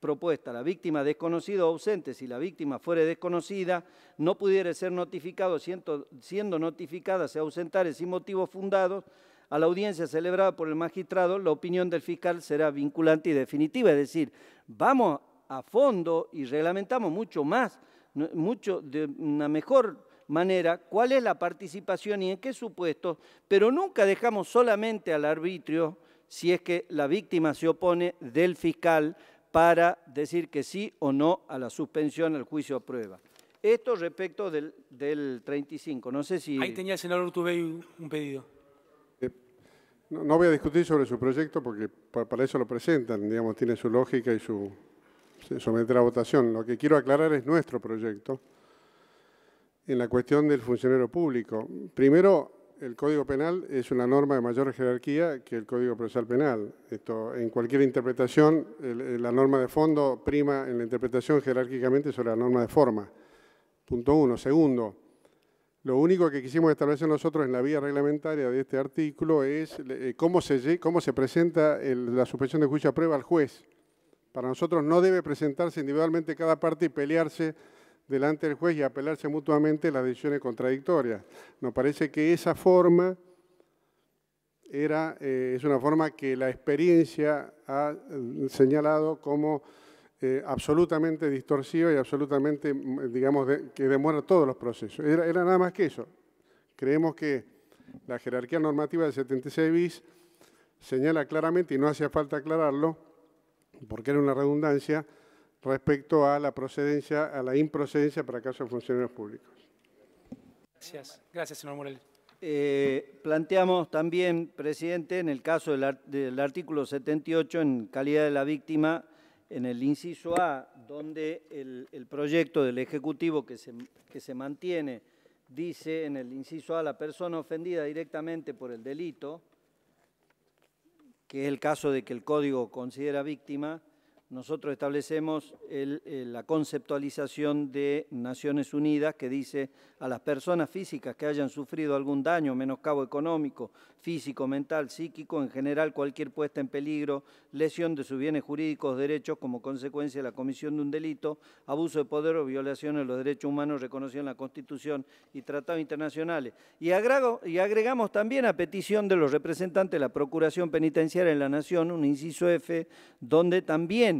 propuesta. La víctima desconocida o ausente, si la víctima fuera desconocida, no pudiera ser notificada, siendo notificada, se ausentare sin motivos fundados, a la audiencia celebrada por el magistrado, la opinión del fiscal será vinculante y definitiva. Es decir, vamos a fondo y reglamentamos mucho más, mucho de una mejor manera cuál es la participación y en qué supuesto, pero nunca dejamos solamente al arbitrio si es que la víctima se opone del fiscal para decir que sí o no a la suspensión al juicio a prueba. Esto respecto del, del 35, no sé si... Ahí tenía el senador Urtubey un pedido. No, voy a discutir sobre su proyecto porque para eso lo presentan, digamos, tiene su lógica y su, se someter a votación. Lo que quiero aclarar es nuestro proyecto en la cuestión del funcionario público. Primero, el Código Penal es una norma de mayor jerarquía que el Código Procesal Penal. Esto, en cualquier interpretación, la norma de fondo prima en la interpretación jerárquicamente sobre la norma de forma. Punto uno. Segundo, lo único que quisimos establecer nosotros en la vía reglamentaria de este artículo es eh, cómo, se, cómo se presenta la suspensión de juicio a prueba al juez. Para nosotros no debe presentarse individualmente cada parte y pelearse delante del juez y apelarse mutuamente las decisiones contradictorias. Nos parece que esa forma era, eh, es una forma que la experiencia ha mm, señalado como eh, absolutamente distorsiva y absolutamente, mm, digamos, que demora todos los procesos. Era, nada más que eso. Creemos que la jerarquía normativa del 76 bis señala claramente, y no hacía falta aclararlo, porque era una redundancia, respecto a la procedencia, a la improcedencia para casos de funcionarios públicos. Gracias. Gracias, señor Morel. Eh, planteamos también, presidente, en el caso del artículo 78, en calidad de la víctima, en el inciso A, donde el, proyecto del Ejecutivo que se, que se mantiene dice en el inciso A la persona ofendida directamente por el delito, que es el caso de que el código considera víctima, nosotros establecemos eh, la conceptualización de Naciones Unidas que dice a las personas físicas que hayan sufrido algún daño, menoscabo económico, físico, mental, psíquico, en general cualquier puesta en peligro, lesión de sus bienes jurídicos, derechos como consecuencia de la comisión de un delito, abuso de poder o violación de los derechos humanos reconocidos en la Constitución y tratados internacionales. Y, y agregamos también a petición de los representantes de la Procuración Penitenciaria en la Nación un inciso F, donde también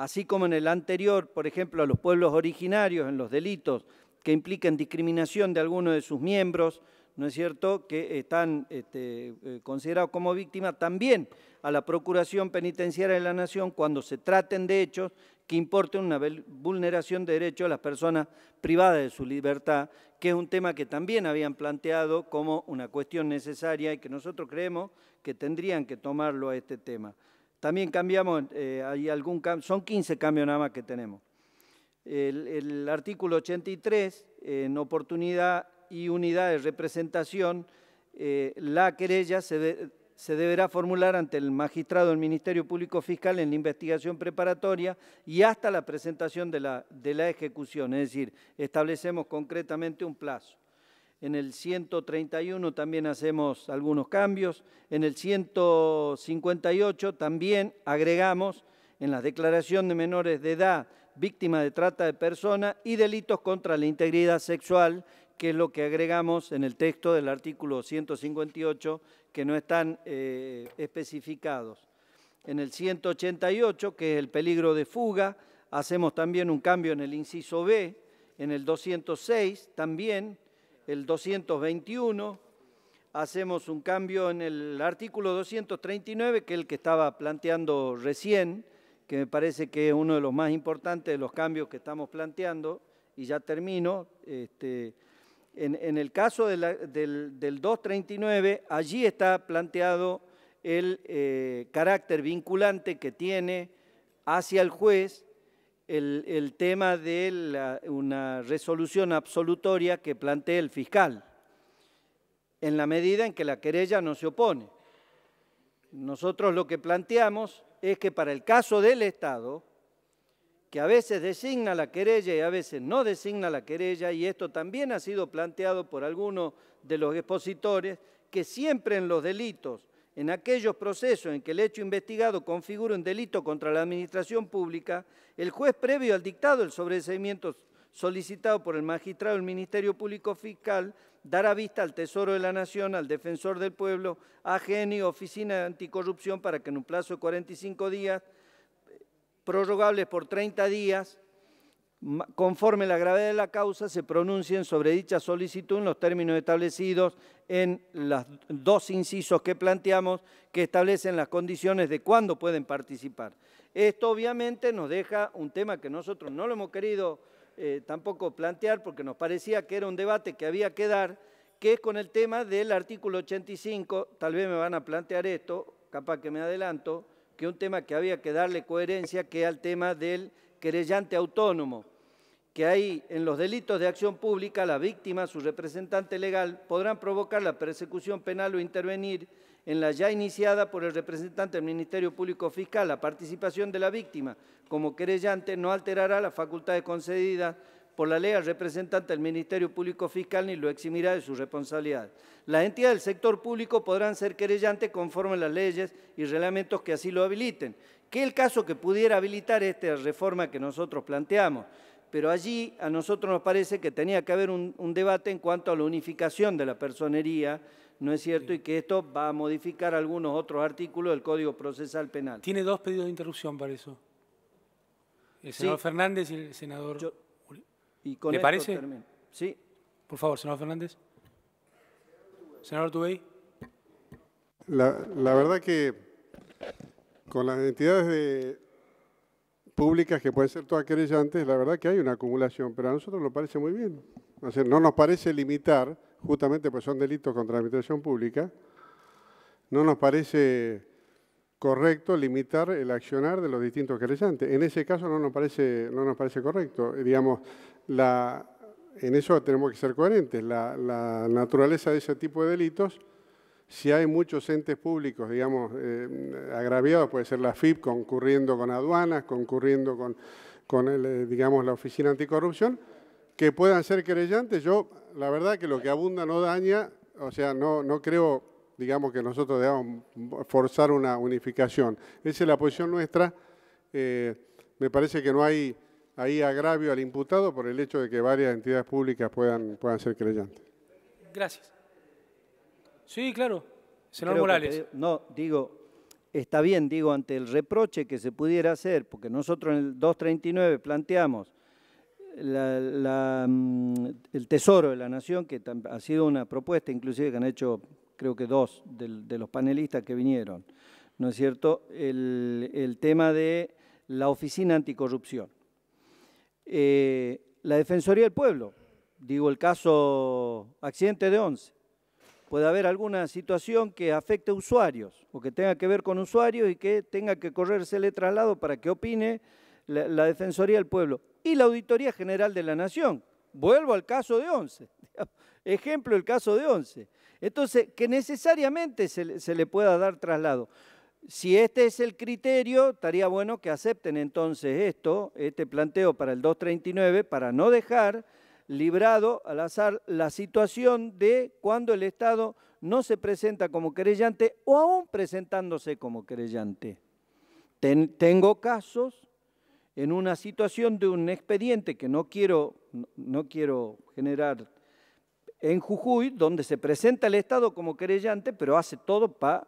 así como en el anterior, por ejemplo, a los pueblos originarios en los delitos que implican discriminación de alguno de sus miembros, ¿no es cierto?, que están este, eh, considerados como víctimas, también a la Procuración Penitenciaria de la Nación cuando se traten de hechos que importen una vulneración de derechos a las personas privadas de su libertad, que es un tema que también habían planteado como una cuestión necesaria y que nosotros creemos que tendrían que tomarlo a este tema. También cambiamos, eh, hay algún son 15 cambios nada más que tenemos. El, artículo 83, en oportunidad y unidad de representación, eh, la querella se, deberá formular ante el magistrado del Ministerio Público Fiscal en la investigación preparatoria y hasta la presentación de la, de la ejecución, es decir, establecemos concretamente un plazo en el 131 también hacemos algunos cambios, en el 158 también agregamos en la declaración de menores de edad víctima de trata de personas y delitos contra la integridad sexual, que es lo que agregamos en el texto del artículo 158, que no están eh, especificados. En el 188, que es el peligro de fuga, hacemos también un cambio en el inciso B, en el 206 también, el 221, hacemos un cambio en el artículo 239, que es el que estaba planteando recién, que me parece que es uno de los más importantes de los cambios que estamos planteando, y ya termino. Este, en, el caso del, 239, allí está planteado el eh, carácter vinculante que tiene hacia el juez el, tema de una resolución absolutoria que plantea el fiscal, en la medida en que la querella no se opone. Nosotros lo que planteamos es que para el caso del Estado, que a veces designa la querella y a veces no designa la querella, y esto también ha sido planteado por algunos de los expositores, que siempre en los delitos en aquellos procesos en que el hecho investigado configura un delito contra la administración pública, el juez previo al dictado del sobreseimiento solicitado por el magistrado del Ministerio Público Fiscal dará vista al Tesoro de la Nación, al Defensor del Pueblo, a GENI, Oficina de Anticorrupción, para que en un plazo de 45 días, prorrogables por 30 días, conforme la gravedad de la causa, se pronuncien sobre dicha solicitud en los términos establecidos en los dos incisos que planteamos, que establecen las condiciones de cuándo pueden participar. Esto obviamente nos deja un tema que nosotros no lo hemos querido eh, tampoco plantear porque nos parecía que era un debate que había que dar, que es con el tema del artículo 85, tal vez me van a plantear esto, capaz que me adelanto, que un tema que había que darle coherencia que al tema del querellante autónomo que hay en los delitos de acción pública, la víctima, su representante legal, podrán provocar la persecución penal o intervenir en la ya iniciada por el representante del Ministerio Público Fiscal. La participación de la víctima como querellante no alterará las facultades concedida por la ley al representante del Ministerio Público Fiscal ni lo eximirá de su responsabilidad. Las entidades del sector público podrán ser querellantes conforme a las leyes y reglamentos que así lo habiliten, que el caso que pudiera habilitar esta reforma que nosotros planteamos pero allí a nosotros nos parece que tenía que haber un, debate en cuanto a la unificación de la personería, ¿no es cierto? Y que esto va a modificar algunos otros artículos del Código Procesal Penal. Tiene dos pedidos de interrupción para eso. El senador Fernández y el senador... Yo, y ¿Le parece? Sí. Por favor, senador Fernández. Senador Tubey. la verdad que con las entidades de públicas que pueden ser todas querellantes, la verdad que hay una acumulación, pero a nosotros nos parece muy bien. no nos parece limitar, justamente porque son delitos contra la administración pública, no nos parece correcto limitar el accionar de los distintos querellantes. En ese caso no nos parece, no nos parece correcto. Eh, digamos, la, en eso tenemos que ser coherentes. La, la naturaleza de ese tipo de delitos si hay muchos entes públicos, digamos, eh, agraviados, puede ser la FIP concurriendo con aduanas, concurriendo con, eh, digamos, la Oficina Anticorrupción, que puedan ser querellantes, yo la verdad que lo que abunda no daña, o sea, no, no creo, digamos, que nosotros debamos forzar una unificación. Esa es la posición nuestra. Eh, me parece que no hay ahí agravio al imputado por el hecho de que varias entidades públicas puedan, puedan ser creyentes. Gracias. Sí, claro. Senador Morales. no, digo, está bien, digo, ante el reproche que se pudiera hacer, porque nosotros en el 239 planteamos mm, el Tesoro de la Nación, que ha sido una propuesta inclusive que han hecho creo que dos de, los panelistas que vinieron, ¿no es cierto?, el, tema de la Oficina Anticorrupción. Eh, la Defensoría del Pueblo, digo el caso accidente de once, puede haber alguna situación que afecte a usuarios o que tenga que ver con usuarios y que tenga que el traslado para que opine la, Defensoría del Pueblo y la Auditoría General de la Nación. Vuelvo al caso de Once. Ejemplo, el caso de Once. Entonces, que necesariamente se le pueda dar traslado. Si este es el criterio, estaría bueno que acepten entonces esto, este planteo para el 239, para no dejar librado al azar la situación de cuando el Estado no se presenta como querellante o aún presentándose como querellante. tengo casos en una situación de un expediente que no quiero, no quiero generar en Jujuy, donde se presenta el Estado como querellante, pero hace todo para...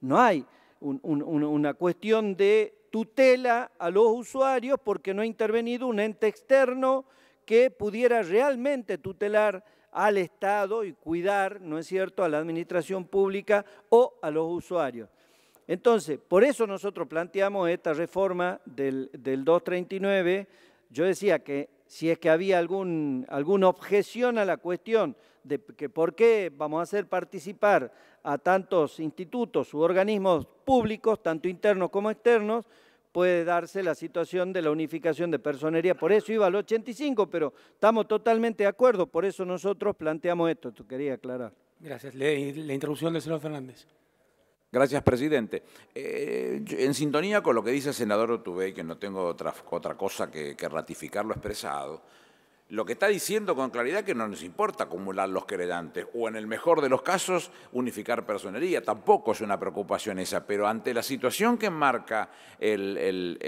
No hay una cuestión de tutela a los usuarios porque no ha intervenido un ente externo que pudiera realmente tutelar al Estado y cuidar, ¿no es cierto?, a la administración pública o a los usuarios. Entonces, por eso nosotros planteamos esta reforma del, 239. Yo decía que si es que había algún, alguna objeción a la cuestión de que por qué vamos a hacer participar a tantos institutos u organismos públicos, tanto internos como externos, puede darse la situación de la unificación de personería. Por eso iba al 85, pero estamos totalmente de acuerdo, por eso nosotros planteamos esto, tú querías aclarar. Gracias. la introducción del senador Fernández. Gracias, presidente. Eh, en sintonía con lo que dice el senador Otubey, que no tengo otra, otra cosa que ratificar lo expresado, lo que está diciendo con claridad que no nos importa acumular los querellantes o en el mejor de los casos unificar personería, tampoco es una preocupación esa, pero ante la situación que enmarca el,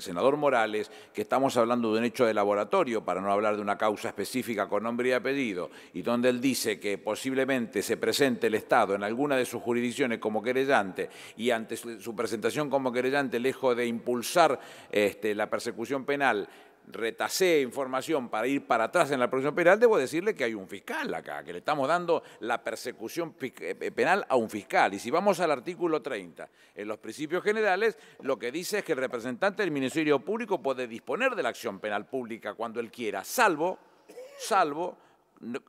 senador Morales, que estamos hablando de un hecho de laboratorio, para no hablar de una causa específica con nombre y apellido, y donde él dice que posiblemente se presente el Estado en alguna de sus jurisdicciones como querellante y ante su presentación como querellante, lejos de impulsar este, la persecución penal, retasee información para ir para atrás en la protección penal, debo decirle que hay un fiscal acá, que le estamos dando la persecución eh, eh, penal a un fiscal. Y si vamos al artículo 30, en los principios generales, lo que dice es que el representante del Ministerio Público puede disponer de la acción penal pública cuando él quiera, salvo, salvo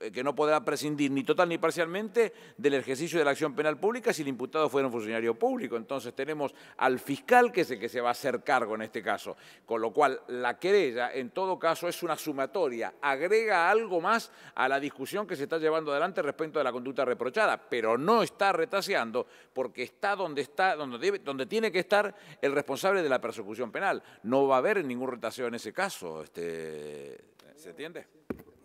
eh, que no podrá prescindir ni total ni parcialmente del ejercicio de la acción penal pública si el imputado fuera un funcionario público. Entonces tenemos al fiscal que es el que se va a hacer cargo en este caso, con lo cual la querella en todo caso es una sumatoria, agrega algo más a la discusión que se está llevando adelante respecto de la conducta reprochada, pero no está retaseando porque está donde está, donde, tiene que estar el responsable de la persecución penal. No va a haber ningún retaseo en ese caso. Este, ¿Se entiende?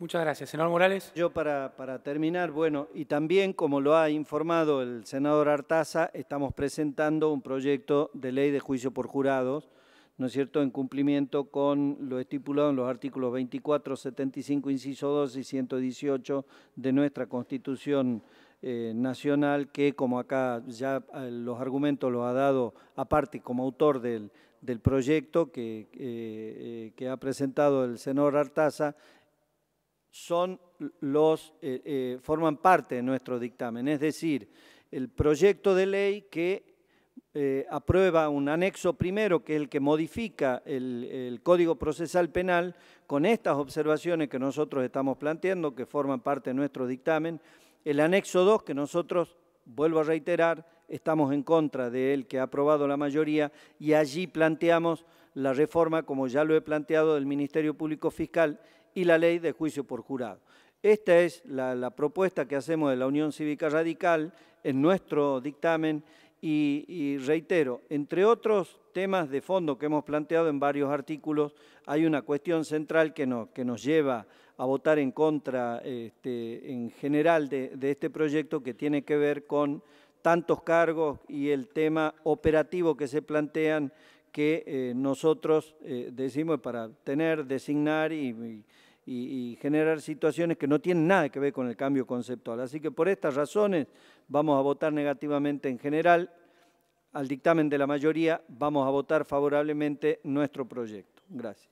Muchas gracias. Senador Morales. Yo para, terminar, bueno, y también como lo ha informado el senador Artaza, estamos presentando un proyecto de ley de juicio por jurados, ¿no es cierto?, en cumplimiento con lo estipulado en los artículos 24, 75, inciso 2 y 118 de nuestra Constitución eh, Nacional, que como acá ya eh, los argumentos los ha dado aparte como autor del, proyecto que, eh, que ha presentado el senador Artaza, son los, eh, eh, forman parte de nuestro dictamen, es decir, el proyecto de ley que eh, aprueba un anexo primero, que es el que modifica el, Código Procesal Penal, con estas observaciones que nosotros estamos planteando, que forman parte de nuestro dictamen, el anexo 2, que nosotros, vuelvo a reiterar, estamos en contra de el que ha aprobado la mayoría, y allí planteamos la reforma, como ya lo he planteado, del Ministerio Público Fiscal y la ley de juicio por jurado. Esta es la, propuesta que hacemos de la Unión Cívica Radical en nuestro dictamen y, reitero, entre otros temas de fondo que hemos planteado en varios artículos, hay una cuestión central que, que nos lleva a votar en contra este, en general de este proyecto que tiene que ver con tantos cargos y el tema operativo que se plantean que eh, nosotros eh, decimos para tener, designar y, generar situaciones que no tienen nada que ver con el cambio conceptual. Así que por estas razones vamos a votar negativamente en general al dictamen de la mayoría, vamos a votar favorablemente nuestro proyecto. Gracias.